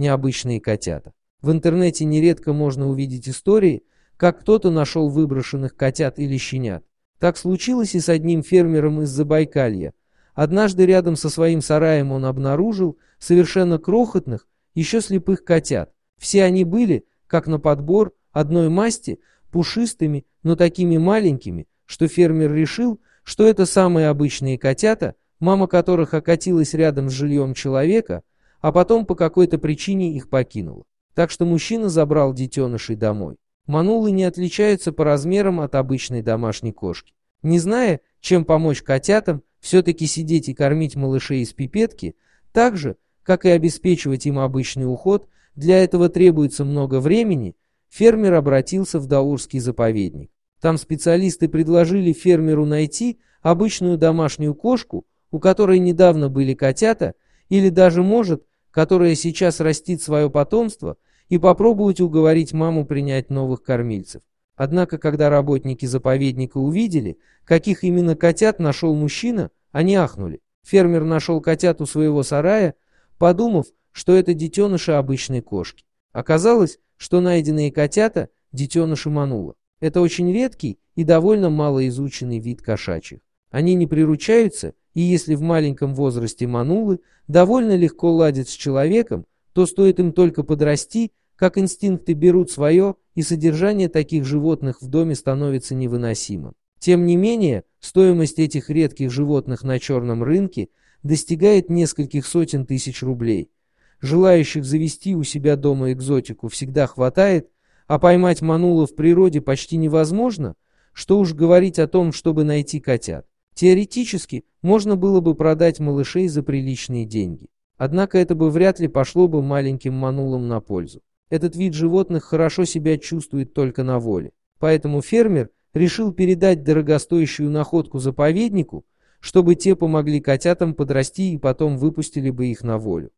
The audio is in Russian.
необычные котята. В интернете нередко можно увидеть истории, как кто-то нашел выброшенных котят или щенят. Так случилось и с одним фермером из Забайкалья. Однажды рядом со своим сараем он обнаружил совершенно крохотных, еще слепых котят. Все они были, как на подбор, одной масти, пушистыми, но такими маленькими, что фермер решил, что это самые обычные котята, мама которых окатилась рядом с жильем человека, а потом по какой-то причине их покинула. Так что мужчина забрал детенышей домой. Манулы не отличаются по размерам от обычной домашней кошки. Не зная, чем помочь котятам, все-таки сидеть и кормить малышей из пипетки, так же, как и обеспечивать им обычный уход, для этого требуется много времени, фермер обратился в Даурский заповедник. Там специалисты предложили фермеру найти обычную домашнюю кошку, у которой недавно были котята, или даже, может, которая сейчас растит свое потомство, и попробовать уговорить маму принять новых кормильцев. Однако, когда работники заповедника увидели, каких именно котят нашел мужчина, они ахнули. Фермер нашел котят у своего сарая, подумав, что это детеныши обычной кошки. Оказалось, что найденные котята детеныши манула. Это очень редкий и довольно малоизученный вид кошачьих. Они не приручаются и если в маленьком возрасте манулы довольно легко ладят с человеком, то стоит им только подрасти, как инстинкты берут свое, и содержание таких животных в доме становится невыносимым. Тем не менее, стоимость этих редких животных на черном рынке достигает нескольких сотен тысяч рублей. Желающих завести у себя дома экзотику всегда хватает, а поймать манула в природе почти невозможно, что уж говорить о том, чтобы найти котят. Теоретически можно было бы продать малышей за приличные деньги. Однако это бы вряд ли пошло бы маленьким манулам на пользу. Этот вид животных хорошо себя чувствует только на воле. Поэтому фермер решил передать дорогостоящую находку заповеднику, чтобы те помогли котятам подрасти и потом выпустили бы их на волю.